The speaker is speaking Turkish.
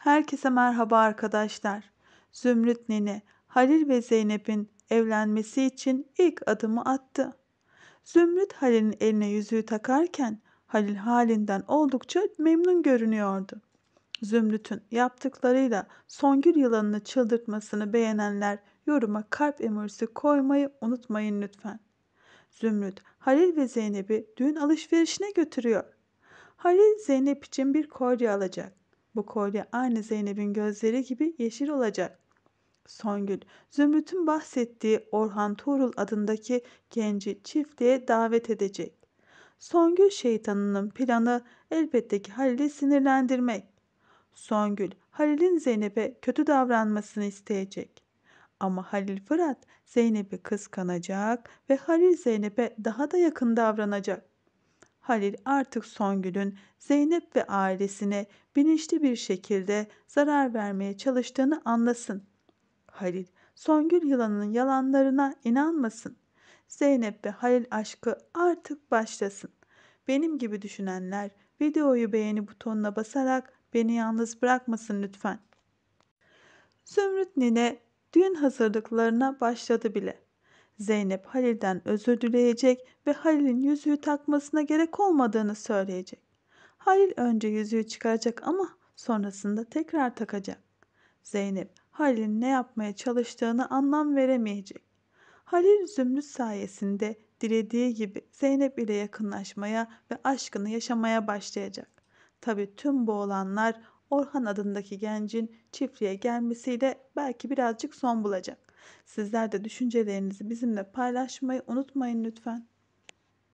Herkese merhaba arkadaşlar. Zümrüt Nene, Halil ve Zeynep'in evlenmesi için ilk adımı attı. Zümrüt Halil'in eline yüzüğü takarken Halil halinden oldukça memnun görünüyordu. Zümrüt'ün yaptıklarıyla Songül yılanını çıldırtmasını beğenenler yoruma kalp emoji koymayı unutmayın lütfen. Zümrüt, Halil ve Zeynep'i düğün alışverişine götürüyor. Halil Zeynep için bir kolye alacak. Bu kolye aynı Zeynep'in gözleri gibi yeşil olacak. Songül, Zümrüt'ün bahsettiği Orhan Tuğrul adındaki genci çiftliğe davet edecek. Songül şeytanının planı elbette ki Halil'i sinirlendirmek. Songül, Halil'in Zeynep'e kötü davranmasını isteyecek. Ama Halil Fırat Zeynep'i kıskanacak ve Halil Zeynep'e daha da yakın davranacak. Halil artık Songül'ün Zeynep ve ailesine bilinçli bir şekilde zarar vermeye çalıştığını anlasın. Halil, Songül yılanının yalanlarına inanmasın. Zeynep ve Halil aşkı artık başlasın. Benim gibi düşünenler videoyu beğeni butonuna basarak beni yalnız bırakmasın lütfen. Zümrüt Nine düğün hazırlıklarına başladı bile. Zeynep Halil'den özür dileyecek ve Halil'in yüzüğü takmasına gerek olmadığını söyleyecek. Halil önce yüzüğü çıkaracak ama sonrasında tekrar takacak. Zeynep Halil'in ne yapmaya çalıştığını anlam veremeyecek. Halil Zümrüt sayesinde dilediği gibi Zeynep ile yakınlaşmaya ve aşkını yaşamaya başlayacak. Tabi tüm bu olanlar Orhan adındaki gencin çiftliğe gelmesiyle belki birazcık son bulacak. Sizler de düşüncelerinizi bizimle paylaşmayı unutmayın lütfen.